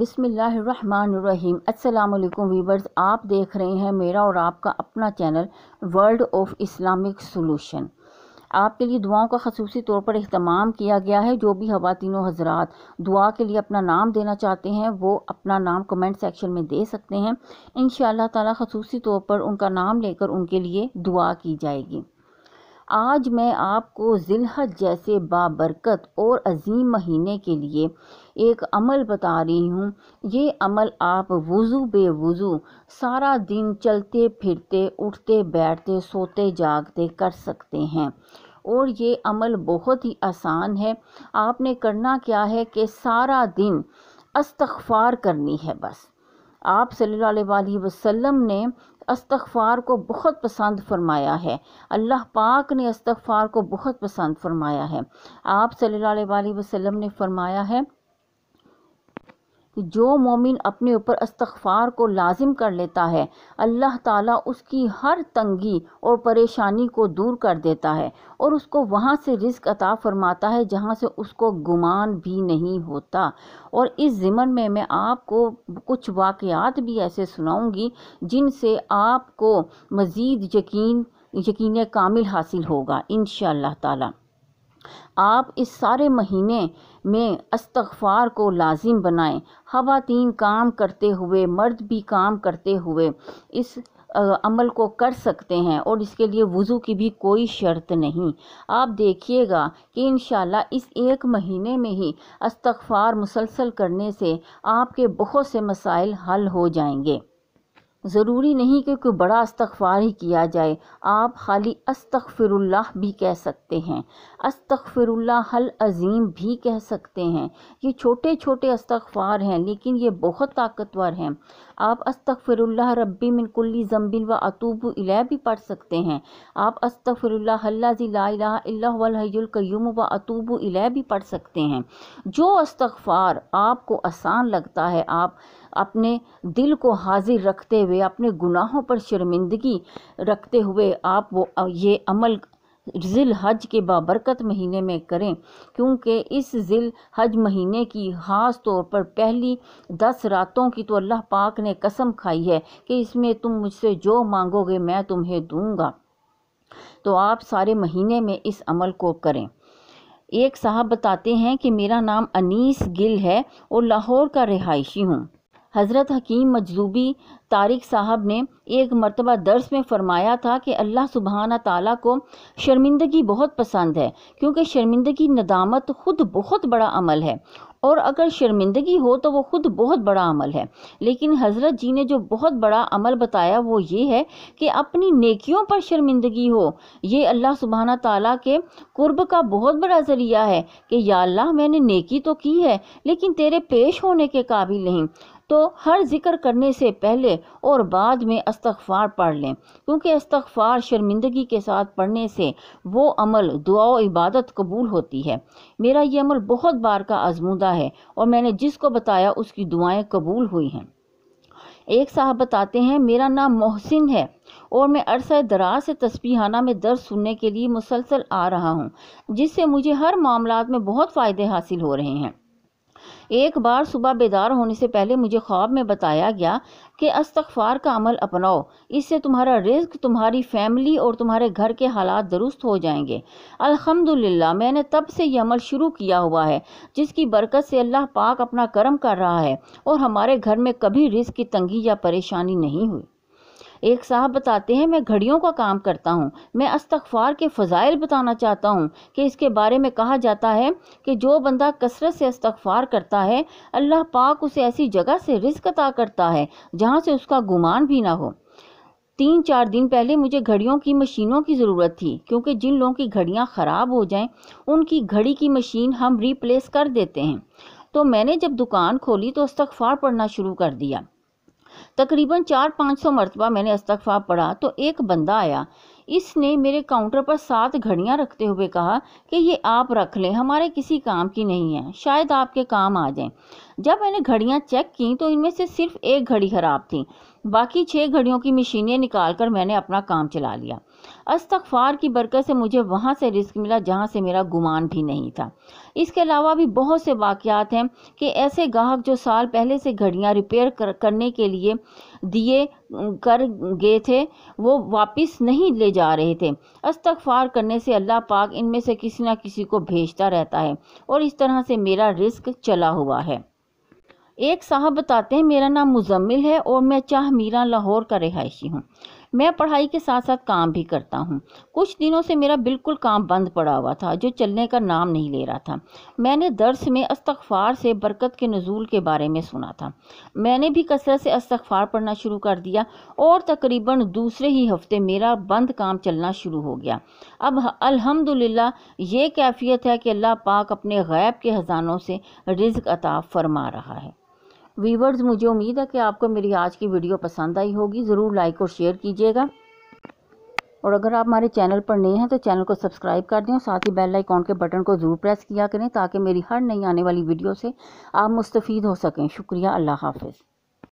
बिसमीम अल्लाम वीवर्स आप देख रहे हैं मेरा और आपका अपना channel world of Islamic solution आपके लिए दुआओं का खसूसी तौर पर अहतमाम किया गया है जो भी खातिन हजरात दुआ के लिए अपना नाम देना चाहते हैं वो अपना नाम कमेंट सेक्शन में दे सकते हैं इन ताला खसूस तौर पर उनका नाम लेकर उनके लिए दुआ की जाएगी आज मैं आपको जिलहत जैसे बाबरकत और अजीम महीने के लिए एक अमल बता रही हूँ ये अमल आप वज़ू बेवज़ू सारा दिन चलते फिरते उठते बैठते सोते जागते कर सकते हैं और ये अमल बहुत ही आसान है आपने करना क्या है कि सारा दिन अस्तफार करनी है बस आप सल्ला अलैहि ने अस्तफार को बहुत पसंद फरमाया है अल्लाह पाक ने अस्तफार को बहुत पसंद फरमाया है आप सल्ला अलैहि ने फरमाया है कि जो मोमिन अपने ऊपर अस्तफ़ार को लाजिम कर लेता है अल्लाह ताला उसकी हर तंगी और परेशानी को दूर कर देता है और उसको वहाँ से रिस्क अता फरमाता है जहाँ से उसको गुमान भी नहीं होता और इस ज़िमन में मैं आपको कुछ वाक़ात भी ऐसे सुनाऊँगी जिनसे आपको मज़ीद यकीन यकीन कामिल हासिल होगा इन ताला आप इस सारे महीने में अस्तफार को लाजिम बनाएं खातन काम करते हुए मर्द भी काम करते हुए इस अमल को कर सकते हैं और इसके लिए वज़ू की भी कोई शर्त नहीं आप देखिएगा कि इन इस एक महीने में ही अस्तफार मुसलसल करने से आपके बहुत से मसाइल हल हो जाएंगे ज़रूरी नहीं कि कोई बड़ा अस्तफार ही किया जाए आप खाली अस्तगफ़िरुल्लाह भी कह सकते हैं अस्तगफ़िरुल्लाह हल अज़ीम भी कह सकते हैं ये छोटे छोटे अस्तफार हैं लेकिन ये बहुत ताकतवर हैं आप अस्तगफ़िरुल्लाह रब्बी मिन कुल्ली ज़म्बिन व अतूब इलै भी पढ़ सकते हैं आप अस्तगफ़िरुल्लाह हल्लाजी ला व अतूब इलै भी पढ़ सकते हैं जो अस्तगफ़ार आपको आसान लगता है आप अपने दिल को हाजिर रखते हुए हुए अपने गुनाहों पर शर्मिंदगी रखते हुए आप वो ये अमल जिल हज के बाबरकत महीने में करें क्योंकि इस जिल हज महीने की ख़ास तौर पर पहली दस रातों की तो अल्लाह पाक ने कसम खाई है कि इसमें तुम मुझसे जो मांगोगे मैं तुम्हें दूंगा तो आप सारे महीने में इस अमल को करें एक साहब बताते हैं कि मेरा नाम अनीस गिल है और लाहौर का रिहायशी हूँ हज़रत हकीम मजलूबी तारिक साहब ने एक मरतबा दर्स में फरमाया था कि अल्लाह सुबहाना तला को शर्मिंदगी बहुत पसंद है क्योंकि शर्मिंदगी नदामत खुद बहुत बड़ा अमल है और अगर शर्मिंदगी हो तो वो ख़ुद बहुत बड़ा अमल है लेकिन हज़रत जी ने जो बहुत बड़ा अमल बताया वो ये है कि अपनी नेकियों पर शर्मिंदगी हो ये अल्लाह सुबहाना ताला के कुर्ब का बहुत बड़ा ज़रिया है कि या अल्लाह मैंने नेकी तो की है लेकिन तेरे पेश होने के काबिल नहीं तो हर जिक्र करने से पहले और बाद में अस्तगफार पढ़ लें क्योंकि अस्तगफार शर्मिंदगी के साथ पढ़ने से वो अमल दुआ इबादत कबूल होती है मेरा ये अमल बहुत बार का आजमूदा है और मैंने जिसको बताया उसकी दुआएं कबूल हुई हैं एक साहब बताते हैं मेरा नाम मोहसिन है और मैं अरसा दराज से तस्बीहाना में दर्ज सुनने के लिए मुसलसल आ रहा हूँ जिससे मुझे हर मामला में बहुत फ़ायदे हासिल हो रहे हैं एक बार सुबह बेदार होने से पहले मुझे ख्वाब में बताया गया कि अस्तगफार का अमल अपनाओ इससे तुम्हारा रिस्क तुम्हारी फैमिली और तुम्हारे घर के हालात दुरुस्त हो जाएंगे अल्हम्दुलिल्लाह मैंने तब से यह अमल शुरू किया हुआ है जिसकी बरकत से अल्लाह पाक अपना करम कर रहा है और हमारे घर में कभी रिस्क की तंगी या परेशानी नहीं हुई एक साहब बताते हैं मैं घड़ियों का काम करता हूँ मैं अस्तगफार के फ़जाइल बताना चाहता हूँ कि इसके बारे में कहा जाता है कि जो बंदा कसरत से अस्तगफार करता है अल्लाह पाक उसे ऐसी जगह से रिस्क अता करता है जहाँ से उसका गुमान भी ना हो तीन चार दिन पहले मुझे घड़ियों की मशीनों की ज़रूरत थी क्योंकि जिन लोगों की घड़ियाँ ख़राब हो जाएं उनकी घड़ी की मशीन हम रिप्लेस कर देते हैं तो मैंने जब दुकान खोली तो इस्तफार पढ़ना शुरू कर दिया तकरीबन चार पाँच सौ मरतबा मैंने अस्तफा पढ़ा तो एक बंदा आया इसने मेरे काउंटर पर सात घड़ियाँ रखते हुए कहा कि ये आप रख लें हमारे किसी काम की नहीं है शायद आपके काम आ जाएं जब मैंने घड़ियाँ चेक की तो इनमें से सिर्फ एक घड़ी खराब थी बाकी छः घड़ियों की मशीनें निकाल कर मैंने अपना काम चला लिया अस्तफार की बरकत से मुझे वहाँ से रिस्क मिला जहाँ से मेरा गुमान भी नहीं था इसके अलावा भी बहुत से वाक़ात हैं कि ऐसे गाहक जो साल पहले से घड़ियाँ रिपेयर कर, करने के लिए दिए कर गए थे वो वापस नहीं ले जा रहे थे अस्तफार करने से अल्लाह पाक इनमें से किसी न किसी को भेजता रहता है और इस तरह से मेरा रिस्क चला हुआ है एक साहब बताते हैं मेरा नाम मुजम्मिल है और मैं चाह मीरा लाहौर का रिहायशी हूँ मैं पढ़ाई के साथ साथ काम भी करता हूँ कुछ दिनों से मेरा बिल्कुल काम बंद पड़ा हुआ था जो चलने का नाम नहीं ले रहा था मैंने दर्स में अस्तफार से बरकत के नज़ूल के बारे में सुना था मैंने भी कसरत से अस्तफ़ार पढ़ना शुरू कर दिया और तकरीबन दूसरे ही हफ्ते मेरा बंद काम चलना शुरू हो गया अब अल्हम्दुलिल्लाह ये कैफियत है कि अल्लाह पाक अपने गैब के ख़जानों से रिज्क अता फरमा रहा है वीवर्स मुझे उम्मीद है कि आपको मेरी आज की वीडियो पसंद आई होगी ज़रूर लाइक और शेयर कीजिएगा और अगर आप हमारे चैनल पर नए हैं तो चैनल को सब्सक्राइब कर दें और साथ ही बेल आइकॉन के बटन को ज़रूर प्रेस किया करें ताकि मेरी हर नई आने वाली वीडियो से आप मुस्तफ़ हो सकें शुक्रिया अल्लाह हाफिज़